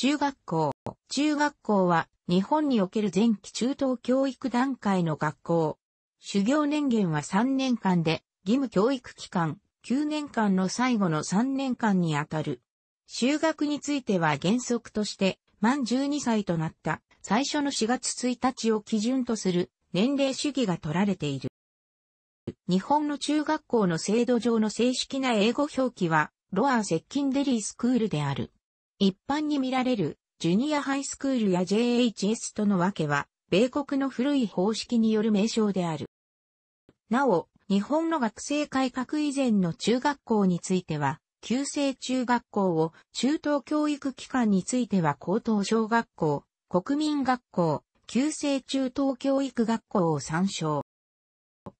中学校。中学校は日本における前期中等教育段階の学校。修行年限は3年間で、義務教育期間、9年間の最後の3年間にあたる。修学については原則として、満12歳となった最初の4月1日を基準とする年齢主義が取られている。日本の中学校の制度上の正式な英語表記は、ロアー接近デリースクールである。一般に見られるジュニアハイスクールや JHS とのわけは、米国の古い方式による名称である。なお、日本の学生改革以前の中学校については、旧制中学校を中等教育機関については高等小学校、国民学校、旧制中等教育学校を参照。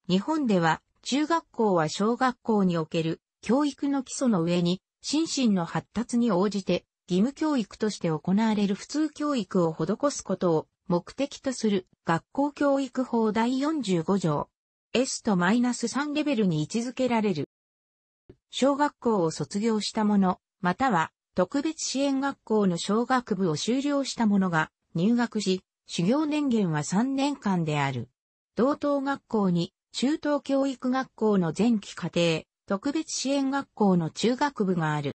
日本では中学校は小学校における教育の基礎の上に心身の発達に応じて義務教育として行われる普通教育を施すことを目的とする学校教育法第45条 S と -3 レベルに位置づけられる。小学校を卒業した者、または特別支援学校の小学部を修了した者が入学し、修行年限は3年間である。同等学校に中等教育学校の前期課程、特別支援学校の中学部がある。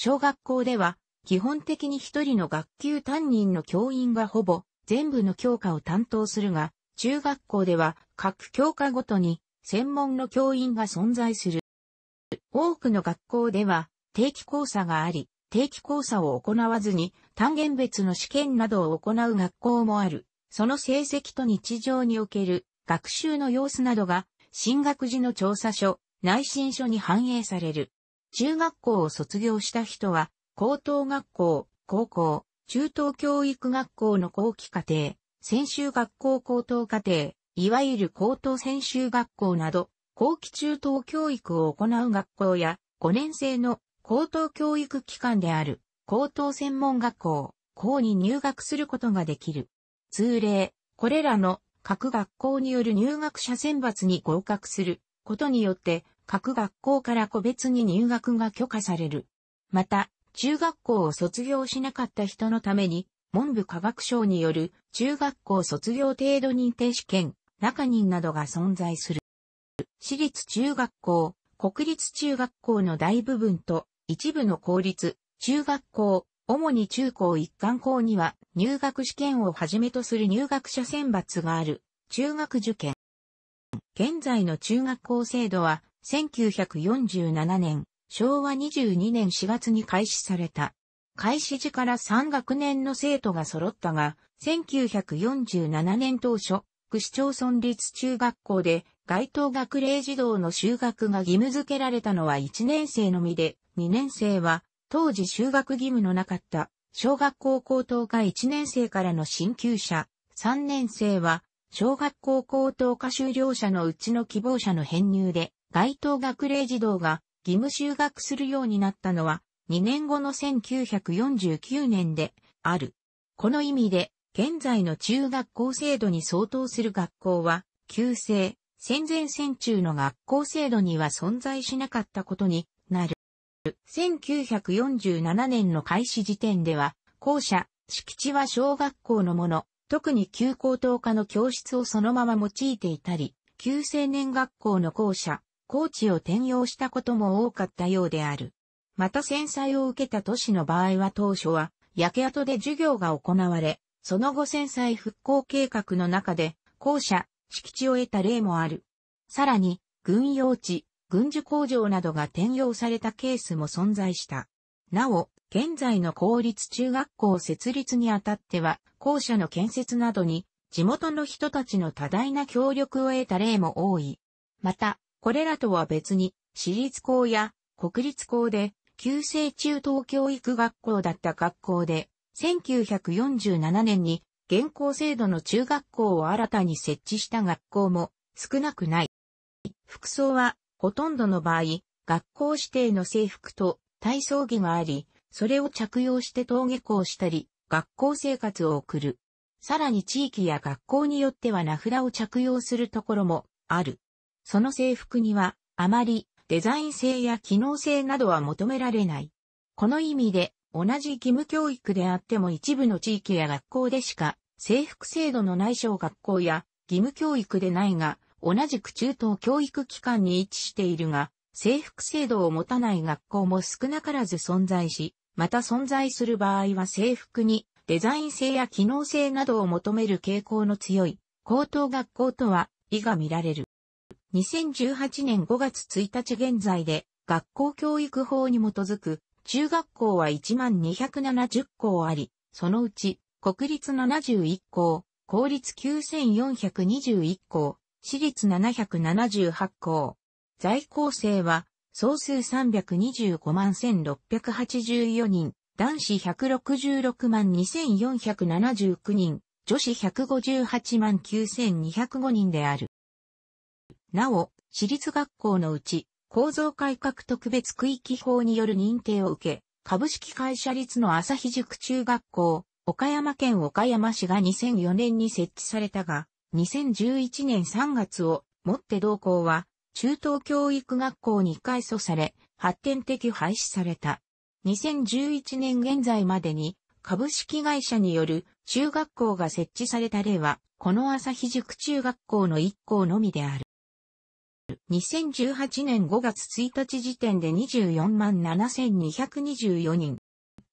小学校では、基本的に一人の学級担任の教員がほぼ全部の教科を担当するが、中学校では各教科ごとに専門の教員が存在する。多くの学校では定期講座があり、定期講座を行わずに単元別の試験などを行う学校もある。その成績と日常における学習の様子などが進学時の調査書、内申書に反映される。中学校を卒業した人は、高等学校、高校、中等教育学校の後期課程、専修学校高等課程、いわゆる高等専修学校など、後期中等教育を行う学校や、5年生の高等教育機関である、高等専門学校、校に入学することができる。通例、これらの各学校による入学者選抜に合格することによって、各学校から個別に入学が許可される。また、中学校を卒業しなかった人のために、文部科学省による中学校卒業程度認定試験、中人などが存在する。私立中学校、国立中学校の大部分と一部の公立、中学校、主に中高一貫校には入学試験をはじめとする入学者選抜がある中学受験。現在の中学校制度は1947年、昭和22年4月に開始された。開始時から3学年の生徒が揃ったが、1947年当初、区市町村立中学校で、該当学齢児童の就学が義務付けられたのは1年生のみで、2年生は、当時就学義務のなかった、小学校高等科1年生からの進級者、3年生は、小学校高等科修了者のうちの希望者の編入で、該当学齢児童が義務就学するようになったのは2年後の1949年である。この意味で現在の中学校制度に相当する学校は旧制、戦前戦中の学校制度には存在しなかったことになる。1947年の開始時点では校舎、敷地は小学校のもの、特に旧高等科の教室をそのまま用いていたり、旧青年学校の校舎、高知を転用したことも多かったようである。また戦災を受けた都市の場合は当初は焼け跡で授業が行われ、その後戦災復興計画の中で校舎、敷地を得た例もある。さらに、軍用地、軍需工場などが転用されたケースも存在した。なお、現在の公立中学校設立にあたっては、校舎の建設などに地元の人たちの多大な協力を得た例も多い。また、これらとは別に、私立校や国立校で、旧制中等教育学校だった学校で、1947年に現行制度の中学校を新たに設置した学校も少なくない。服装はほとんどの場合、学校指定の制服と体操着があり、それを着用して登下校したり、学校生活を送る。さらに地域や学校によっては名札を着用するところもある。その制服には、あまりデザイン性や機能性などは求められない。この意味で、同じ義務教育であっても一部の地域や学校でしか、制服制度のない小学校や義務教育でないが、同じく中等教育機関に位置しているが、制服制度を持たない学校も少なからず存在し、また存在する場合は制服にデザイン性や機能性などを求める傾向の強い高等学校とは異が見られる。2018年5月1日現在で、学校教育法に基づく、中学校は1270校あり、そのうち、国立71校、公立9421校、私立778校。在校生は、総数325万1684人、男子166万2479人、女子158万9205人である。なお、私立学校のうち、構造改革特別区域法による認定を受け、株式会社立の朝日塾中学校、岡山県岡山市が2004年に設置されたが、2011年3月をもって同校は、中等教育学校に改組され、発展的廃止された。2011年現在までに、株式会社による中学校が設置された例は、この朝日塾中学校の1校のみである。2018年5月1日時点で24万7224人。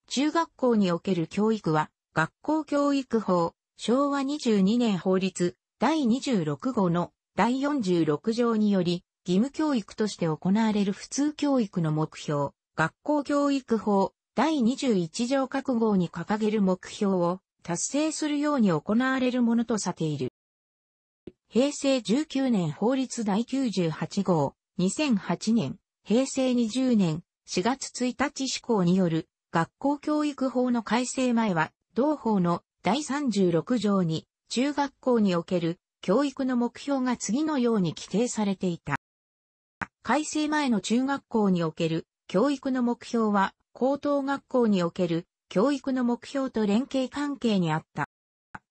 中学校における教育は、学校教育法、昭和22年法律、第26号の第46条により、義務教育として行われる普通教育の目標、学校教育法、第21条各号に掲げる目標を達成するように行われるものとされている。平成19年法律第98号、2008年、平成20年4月1日施行による学校教育法の改正前は、同法の第36条に中学校における教育の目標が次のように規定されていた。改正前の中学校における教育の目標は高等学校における教育の目標と連携関係にあった。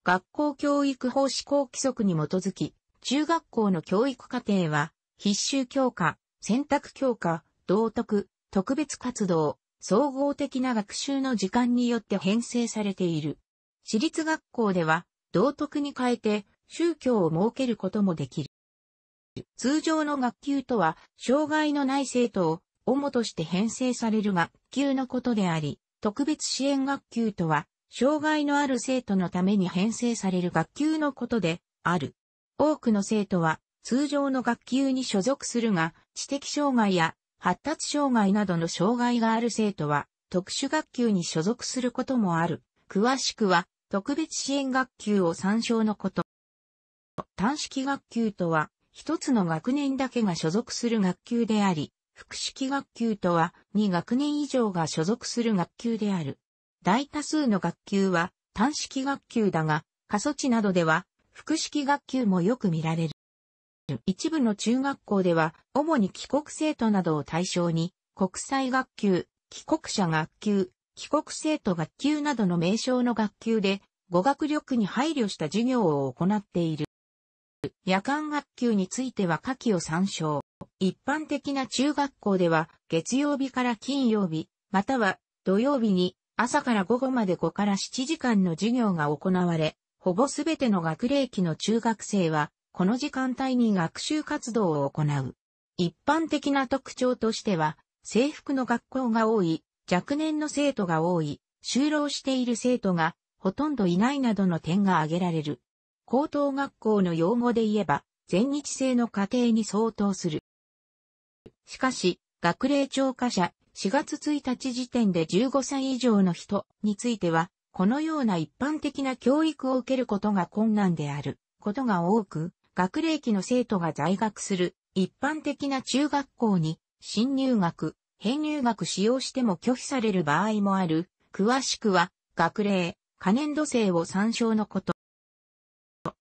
学校教育法施行規則に基づき、中学校の教育課程は、必修教科、選択教科、道徳、特別活動、総合的な学習の時間によって編成されている。私立学校では、道徳に変えて、宗教を設けることもできる。通常の学級とは、障害のない生徒を主として編成される学級のことであり、特別支援学級とは、障害のある生徒のために編成される学級のことである。多くの生徒は通常の学級に所属するが、知的障害や発達障害などの障害がある生徒は特殊学級に所属することもある。詳しくは特別支援学級を参照のこと。単式学級とは一つの学年だけが所属する学級であり、複式学級とは2学年以上が所属する学級である。大多数の学級は単式学級だが、過疎地などでは複式学級もよく見られる。一部の中学校では、主に帰国生徒などを対象に、国際学級、帰国者学級、帰国生徒学級などの名称の学級で、語学力に配慮した授業を行っている。夜間学級については下記を参照。一般的な中学校では、月曜日から金曜日、または土曜日に朝から午後まで5から7時間の授業が行われ、ほぼすべての学齢期の中学生は、この時間帯に学習活動を行う。一般的な特徴としては、制服の学校が多い、若年の生徒が多い、就労している生徒がほとんどいないなどの点が挙げられる。高等学校の用語で言えば、全日制の家庭に相当する。しかし、学齢超過者、4月1日時点で15歳以上の人については、このような一般的な教育を受けることが困難であることが多く、学齢期の生徒が在学する一般的な中学校に新入学、編入学使用しても拒否される場合もある。詳しくは、学齢、可年度生を参照のこと。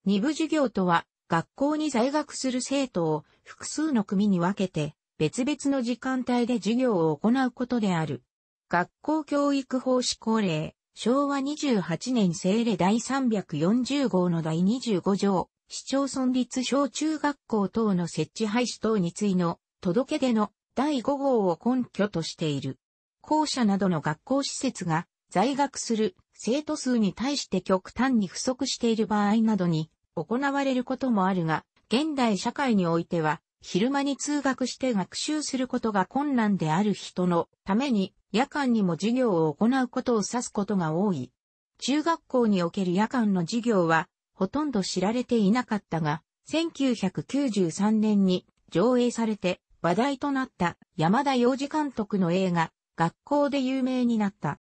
二部授業とは、学校に在学する生徒を複数の組に分けて、別々の時間帯で授業を行うことである。学校教育法施行令、昭和28年政令第340号の第25条、市町村立小中学校等の設置廃止等についの届け出の第5号を根拠としている。校舎などの学校施設が在学する生徒数に対して極端に不足している場合などに行われることもあるが、現代社会においては昼間に通学して学習することが困難である人のために夜間にも授業を行うことを指すことが多い。中学校における夜間の授業はほとんど知られていなかったが、1993年に上映されて話題となった山田洋次監督の映画、学校で有名になった。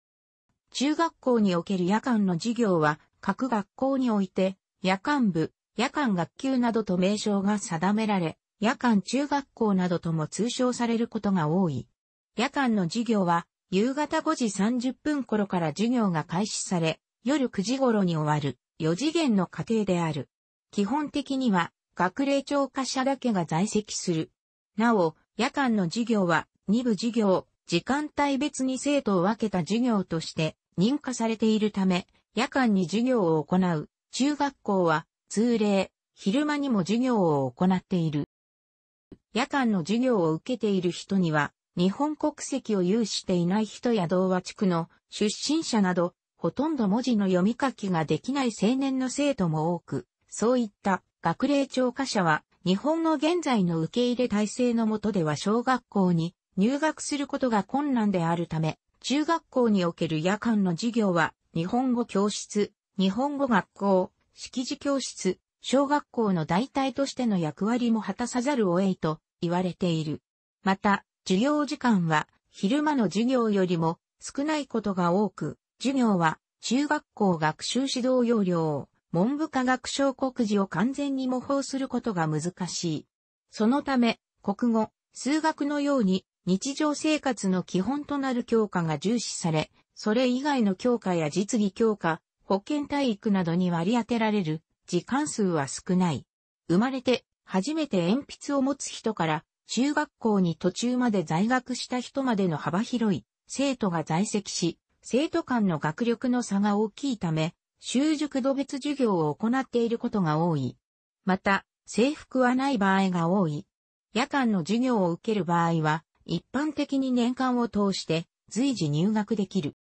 中学校における夜間の授業は各学校において夜間部、夜間学級などと名称が定められ、夜間中学校などとも通称されることが多い。夜間の授業は夕方5時30分頃から授業が開始され、夜9時頃に終わる4次元の家庭である。基本的には学齢聴過者だけが在籍する。なお、夜間の授業は2部授業、時間帯別に生徒を分けた授業として認可されているため、夜間に授業を行う中学校は通例、昼間にも授業を行っている。夜間の授業を受けている人には、日本国籍を有していない人や童話地区の出身者など、ほとんど文字の読み書きができない青年の生徒も多く、そういった学齢聴過者は、日本の現在の受け入れ体制の下では小学校に入学することが困難であるため、中学校における夜間の授業は、日本語教室、日本語学校、識字教室、小学校の代替としての役割も果たさざるを得いと言われている。また、授業時間は昼間の授業よりも少ないことが多く、授業は中学校学習指導要領を文部科学省告示を完全に模倣することが難しい。そのため、国語、数学のように日常生活の基本となる教科が重視され、それ以外の教科や実技教科、保健体育などに割り当てられる時間数は少ない。生まれて初めて鉛筆を持つ人から中学校に途中まで在学した人までの幅広い生徒が在籍し、生徒間の学力の差が大きいため、習熟度別授業を行っていることが多い。また、制服はない場合が多い。夜間の授業を受ける場合は、一般的に年間を通して随時入学できる。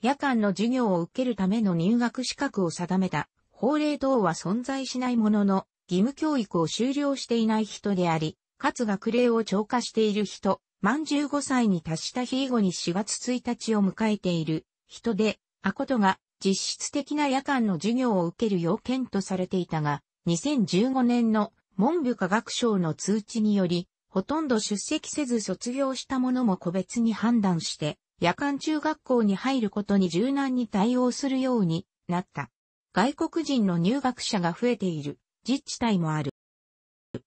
夜間の授業を受けるための入学資格を定めた法令等は存在しないものの、義務教育を修了していない人であり、かつ学齢を超過している人、満15歳に達した日以後に4月1日を迎えている人で、アコトが実質的な夜間の授業を受ける要件とされていたが、2015年の文部科学省の通知により、ほとんど出席せず卒業した者も個別に判断して、夜間中学校に入ることに柔軟に対応するようになった。外国人の入学者が増えている自治体もある。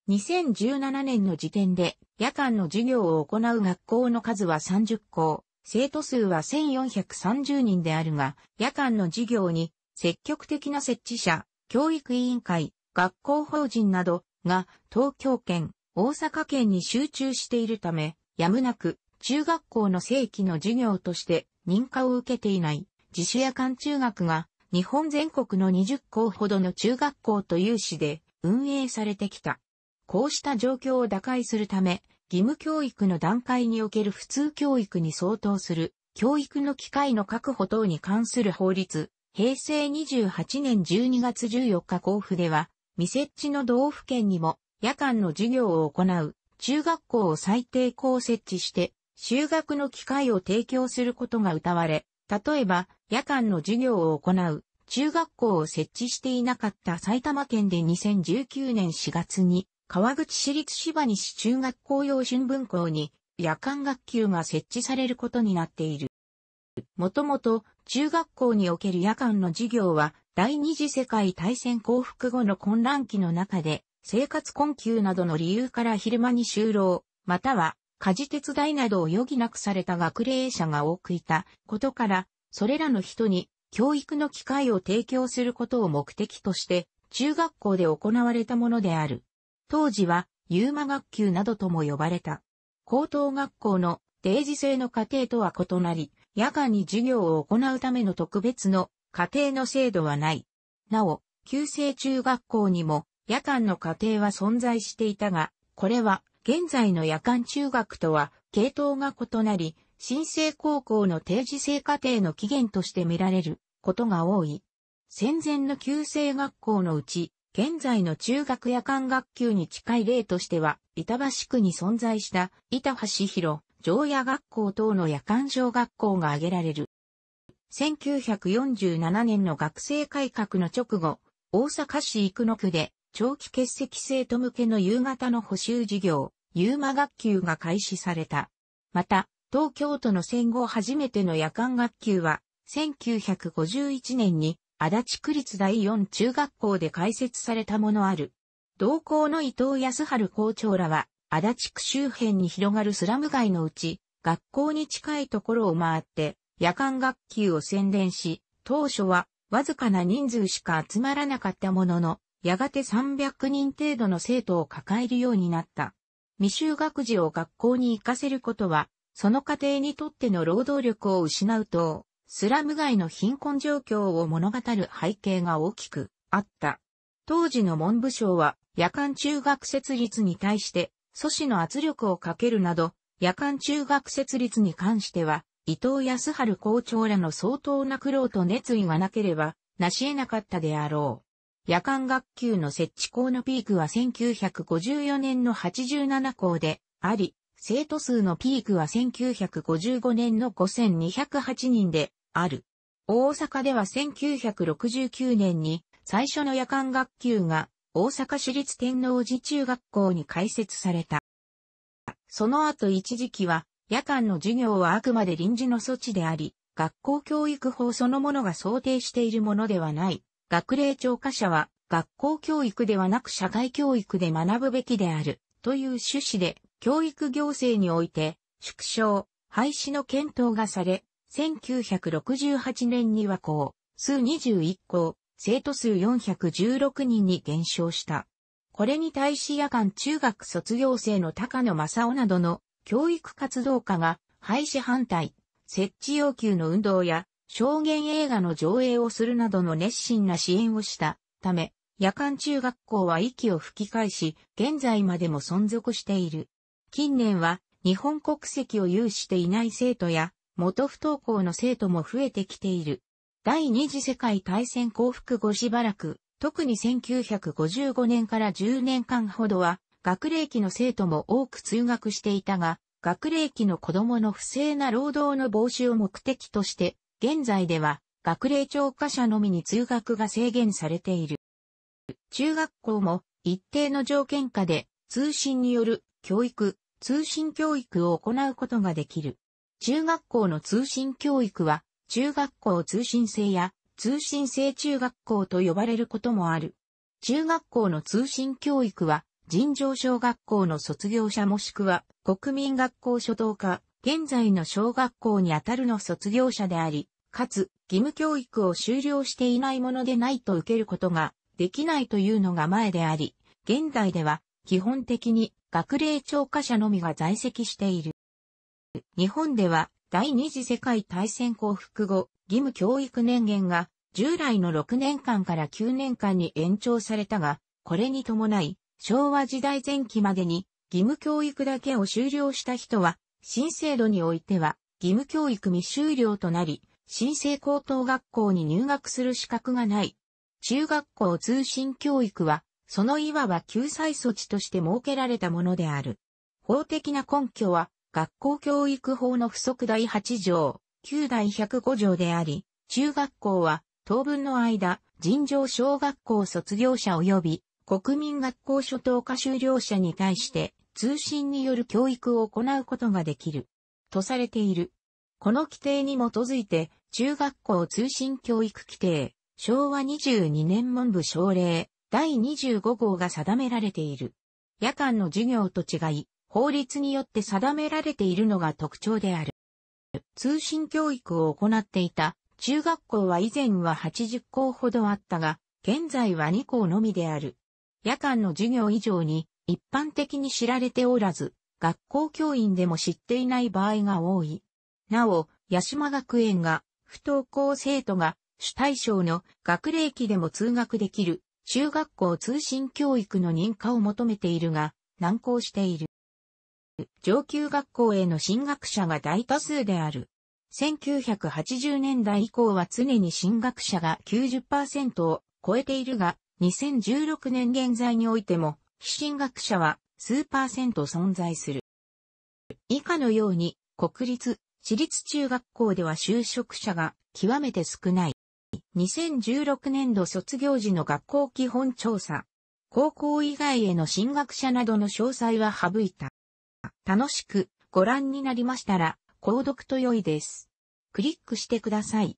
2017年の時点で夜間の授業を行う学校の数は30校、生徒数は1430人であるが、夜間の授業に積極的な設置者、教育委員会、学校法人などが東京圏、大阪圏に集中しているため、やむなく中学校の正規の授業として認可を受けていない自主夜間中学が日本全国の20校ほどの中学校と有志で運営されてきた。こうした状況を打開するため、義務教育の段階における普通教育に相当する教育の機会の確保等に関する法律、平成28年12月14日交付では、未設置の道府県にも夜間の授業を行う中学校を最低校設置して、修学の機会を提供することが謳われ、例えば、夜間の授業を行う中学校を設置していなかった埼玉県で2019年4月に、川口市立芝西中学校用春分校に夜間学級が設置されることになっている。もともと中学校における夜間の授業は第二次世界大戦降伏後の混乱期の中で生活困窮などの理由から昼間に就労、または家事手伝いなどを余儀なくされた学齢者が多くいたことから、それらの人に教育の機会を提供することを目的として、中学校で行われたものである。当時は、ユーマ学級などとも呼ばれた。高等学校の定時制の家程とは異なり、夜間に授業を行うための特別の家庭の制度はない。なお、旧制中学校にも夜間の家庭は存在していたが、これは現在の夜間中学とは系統が異なり、新生高校の定時制課程の起源として見られることが多い。戦前の旧制学校のうち、現在の中学夜間学級に近い例としては、板橋区に存在した板橋広、上野学校等の夜間小学校が挙げられる。1947年の学生改革の直後、大阪市生野区で長期欠席生徒向けの夕方の補修授業、ユーマ学級が開始された。また、東京都の戦後初めての夜間学級は、1951年に足立区立第四中学校で開設されたものある。同校の伊藤康春校長らは、足立区周辺に広がるスラム街のうち、学校に近いところを回って、夜間学級を宣伝し、当初はわずかな人数しか集まらなかったものの、やがて300人程度の生徒を抱えるようになった。未就学児を学校に行かせることは、その家庭にとっての労働力を失うと、スラム街の貧困状況を物語る背景が大きくあった。当時の文部省は夜間中学設立に対して阻止の圧力をかけるなど、夜間中学設立に関しては、伊藤康春校長らの相当な苦労と熱意がなければ、なし得なかったであろう。夜間学級の設置校のピークは1954年の87校であり、生徒数のピークは1955年の5208人である。大阪では1969年に最初の夜間学級が大阪市立天王寺中学校に開設された。その後一時期は夜間の授業はあくまで臨時の措置であり、学校教育法そのものが想定しているものではない学齢超科者は学校教育ではなく社会教育で学ぶべきであるという趣旨で教育行政において縮小、廃止の検討がされ、1968年には校、数21校、生徒数416人に減少した。これに対し夜間中学卒業生の高野正夫などの教育活動家が廃止反対、設置要求の運動や証言映画の上映をするなどの熱心な支援をしたため、夜間中学校は息を吹き返し、現在までも存続している。近年は日本国籍を有していない生徒や、元不登校の生徒も増えてきている。第二次世界大戦降伏後しばらく、特に1955年から10年間ほどは、学齢期の生徒も多く通学していたが、学齢期の子供の不正な労働の防止を目的として、現在では学齢超科者のみに通学が制限されている。中学校も一定の条件下で通信による教育、通信教育を行うことができる。中学校の通信教育は中学校通信制や通信制中学校と呼ばれることもある。中学校の通信教育は尋常小学校の卒業者もしくは国民学校初等科、現在の小学校にあたるの卒業者であり、かつ、義務教育を修了していないものでないと受けることができないというのが前であり、現代では基本的に学齢超過者のみが在籍している。日本では第二次世界大戦降伏後、義務教育年限が従来の6年間から9年間に延長されたが、これに伴い、昭和時代前期までに義務教育だけを修了した人は新制度においては、義務教育未修了となり、新生高等学校に入学する資格がない。中学校通信教育は、そのいわば救済措置として設けられたものである。法的な根拠は、学校教育法の不足第8条、旧第105条であり、中学校は、当分の間、尋常小学校卒業者及び、国民学校初等科修了者に対して、通信による教育を行うことができる、とされている。この規定に基づいて、中学校通信教育規定、昭和22年文部省令、第25号が定められている。夜間の授業と違い、法律によって定められているのが特徴である。通信教育を行っていた中学校は以前は80校ほどあったが、現在は2校のみである。夜間の授業以上に一般的に知られておらず、学校教員でも知っていない場合が多い。なお、八島学園が、不登校生徒が主対象の学齢期でも通学できる中学校通信教育の認可を求めているが、難航している。上級学校への進学者が大多数である。1980年代以降は常に進学者が90%を超えているが、2016年現在においても非進学者は数パーセント存在する。以下のように、国立、私立中学校では就職者が極めて少ない。2016年度卒業時の学校基本調査。高校以外への進学者などの詳細は省いた。楽しくご覧になりましたら、購読と良いです。クリックしてください。